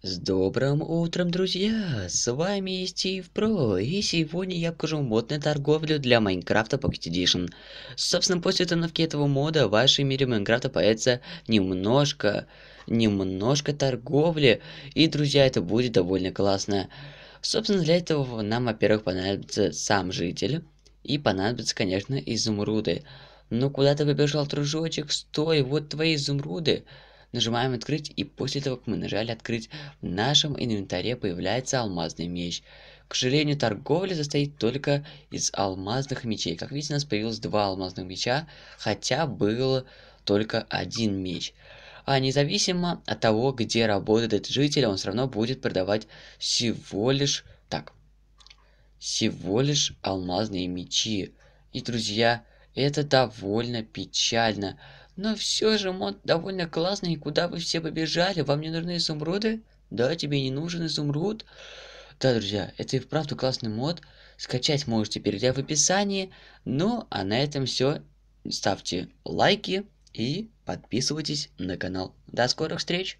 С добрым утром, друзья! С вами Стив Про, и сегодня я покажу мод на торговлю для Майнкрафта Pocket Edition. Собственно, после установки этого мода в вашей мире Майнкрафта появится немножко, немножко торговли, и, друзья, это будет довольно классно. Собственно, для этого нам, во-первых, понадобится сам житель, и понадобятся, конечно, изумруды. Но куда ты побежал, дружочек? Стой, вот твои изумруды! Нажимаем «Открыть» и после того, как мы нажали «Открыть», в нашем инвентаре появляется алмазный меч. К сожалению, торговля состоит только из алмазных мечей. Как видите, у нас появилось два алмазных меча, хотя было только один меч. А независимо от того, где работает этот житель, он все равно будет продавать всего лишь... Так. Всего лишь алмазные мечи. И, друзья, это довольно печально. Но все же мод довольно классный, куда вы все побежали? Вам не нужны изумруды? Да, тебе не нужен изумруд? Да, друзья, это и вправду классный мод. Скачать можете, перейдя в описании. Ну, а на этом все. Ставьте лайки и подписывайтесь на канал. До скорых встреч!